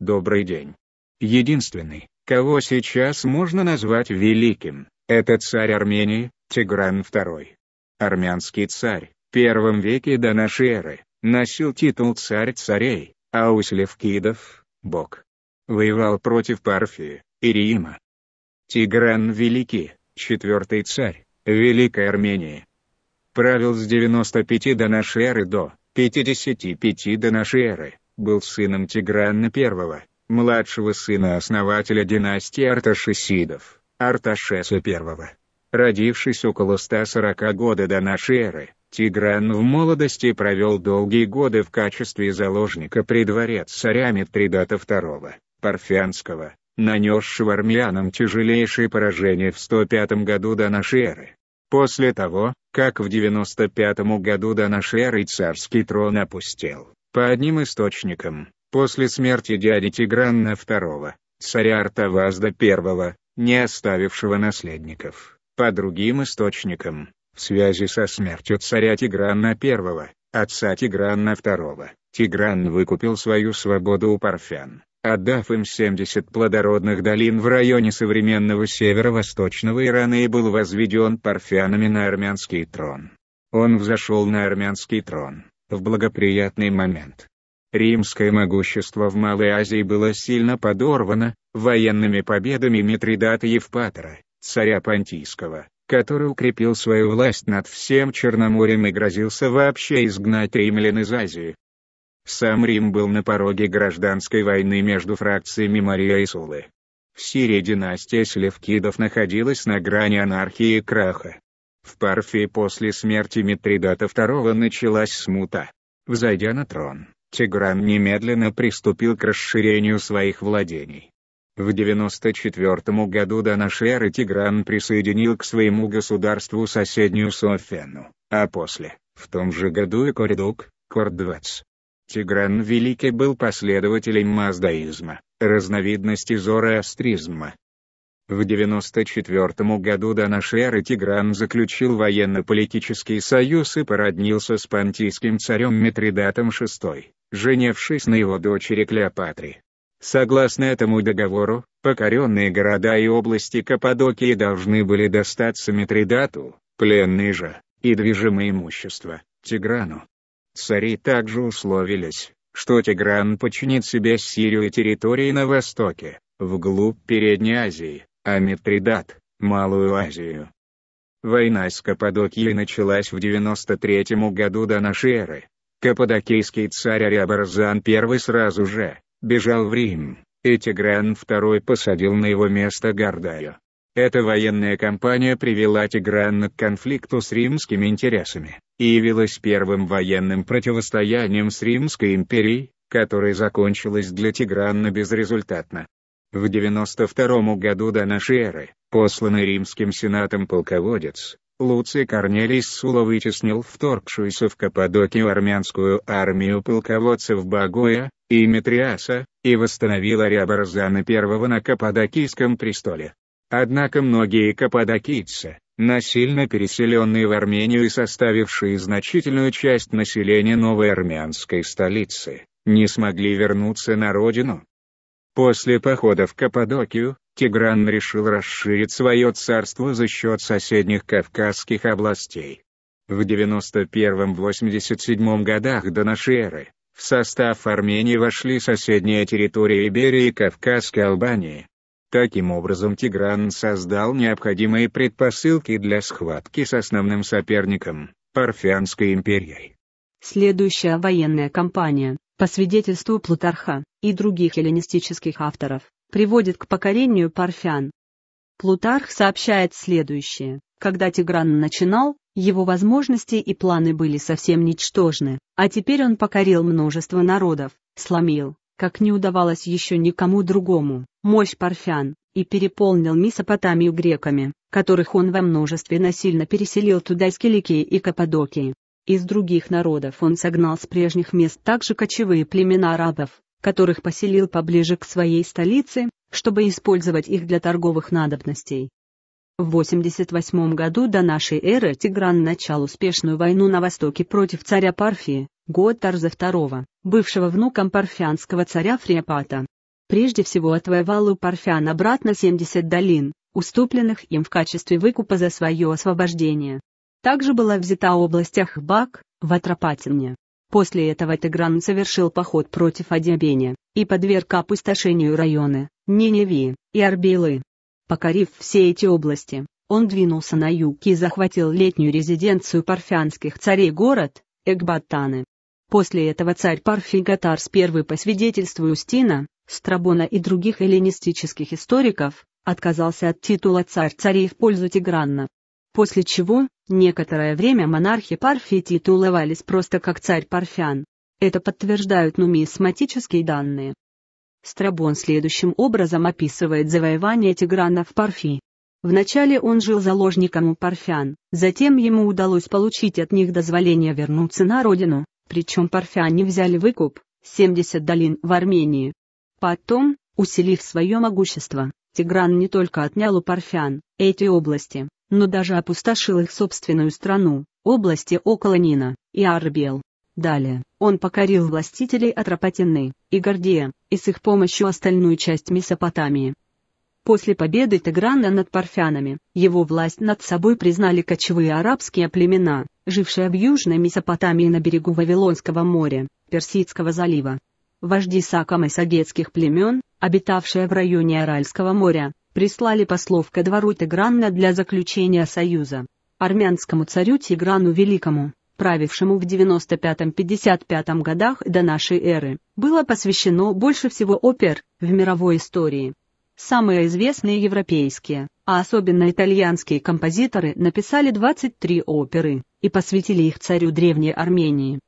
Добрый день. Единственный, кого сейчас можно назвать великим, это царь Армении, Тигран II. Армянский царь, в первом веке до нашей эры, носил титул царь царей, а у Селевкидов – бог. Воевал против Парфии и Рима. Тигран Великий, четвертый царь, Великой Армении. Правил с 95 до нашей эры до 55 до нашей эры, был сыном Тиграна I, младшего сына основателя династии Арташесидов, Арташеса I. Родившись около 140 года до нашей эры, Тигран в молодости провел долгие годы в качестве заложника при дворе царя Митридата II, Парфянского, нанесшего армянам тяжелейшее поражение в 105 году до нашей эры. После того, как в 95 году до нашей эры царский трон опустел, по одним источникам, после смерти дяди Тигранна II, царя Артавазда I, не оставившего наследников, по другим источникам, в связи со смертью царя Тигранна I, отца Тигранна II, Тигран выкупил свою свободу у парфян, отдав им 70 плодородных долин в районе современного северо-восточного Ирана и был возведен парфянами на армянский трон. Он взошел на армянский трон, в благоприятный момент. Римское могущество в Малой Азии было сильно подорвано, военными победами Митридата Евпатора, царя Понтийского, который укрепил свою власть над всем Черноморьем и грозился вообще изгнать римлян из Азии. Сам Рим был на пороге гражданской войны между фракциями Мария и Сулы. В Сирии династия Селевкидов находилась на грани анархии и краха. В Парфии после смерти Митридата II началась смута. Взойдя на трон, Тигран немедленно приступил к расширению своих владений. В 94 году до нашей эры Тигран присоединил к своему государству соседнюю Софену, а после, в том же году и Кордук, Кордвац. Тигран Великий был последователем маздаизма, разновидности зороастризма, в 94 году до нашей эры Тигран заключил военно-политический союз и породнился с понтийским царем Митридатом VI, женевшись на его дочери Клеопатре. Согласно этому договору, покоренные города и области Каппадокии должны были достаться Митридату, пленные же, и движимое имущество, Тиграну. Цари также условились, что Тигран подчинит себе Сирию и территории на востоке, вглубь Передней Азии, а Митридат – Малую Азию. Война с Каппадокией началась в 93 году до нашей эры. Каппадокийский царь Ариабарзан I сразу же бежал в Рим, и Тигран II посадил на его место Гордаю. Эта военная кампания привела Тиграна к конфликту с римскими интересами, и явилась первым военным противостоянием с Римской империей, которое закончилось для Тиграна безрезультатно. В 92 году до нашей эры, посланный римским сенатом полководец, Луций Корнелий Сула вытеснил вторгшуюся в Каппадокию армянскую армию полководцев Багоя и Митриаса и восстановил Ариабарзана I на Каппадокийском престоле. Однако многие каппадокийцы, насильно переселенные в Армению и составившие значительную часть населения новой армянской столицы, не смогли вернуться на родину, После похода в Каппадокию, Тигран решил расширить свое царство за счет соседних кавказских областей. В 91-87 годах до нашей эры в состав Армении вошли соседние территории Иберии и Кавказской Албании. Таким образом Тигран создал необходимые предпосылки для схватки с основным соперником – Парфянской империей. Следующая военная кампания, по свидетельству Плутарха, и других эллинистических авторов, приводит к покорению парфян. Плутарх сообщает следующее. Когда Тигран начинал, его возможности и планы были совсем ничтожны, а теперь он покорил множество народов, сломил, как не удавалось еще никому другому, мощь парфян, и переполнил Месопотамию греками, которых он во множестве насильно переселил туда из Киликии и Каппадокии. Из других народов он согнал с прежних мест также кочевые племена арабов, которых поселил поближе к своей столице, чтобы использовать их для торговых надобностей. В 88 году до нашей эры Тигран начал успешную войну на востоке против царя Парфии, Готарза II, бывшего внуком парфянского царя Фриапата. Прежде всего отвоевал у парфян обратно 70 долин, уступленных им в качестве выкупа за свое освобождение. Также была взята область Ахбак, в Атропатине, После этого Тегран совершил поход против Адиабеня и подверг опустошению районы Ниневии и Арбилы. Покорив все эти области, он двинулся на юг и захватил летнюю резиденцию парфянских царей город Экбатаны. После этого царь Парфий Гатарс I по свидетельству Устина, Страбона и других эллинистических историков, отказался от титула царь-царей в пользу Тигранна. После чего, Некоторое время монархи Парфии титуловались просто как царь Парфян. Это подтверждают нумизматические данные. Страбон следующим образом описывает завоевание Тиграна в Парфии. Вначале он жил заложником у парфян, затем ему удалось получить от них дозволение вернуться на родину, причем парфяне взяли выкуп, 70 долин в Армении. Потом, усилив свое могущество, Тигран не только отнял у парфян эти области, но даже опустошил их собственную страну, области около Нина и Арбел. Далее, он покорил властителей Атропатены и Гордия, и с их помощью остальную часть Месопотамии. После победы Теграна над парфянами, его власть над собой признали кочевые арабские племена, жившие в Южной Месопотамии на берегу Вавилонского моря, Персидского залива. Вожди Сакам и Сагетских племен, обитавшие в районе Аральского моря, прислали послов ко двору Тигранна для заключения союза. Армянскому царю Тиграну Великому, правившему в 95-55 годах до нашей эры, было посвящено больше всего опер в мировой истории. Самые известные европейские, а особенно итальянские композиторы написали 23 оперы и посвятили их царю Древней Армении.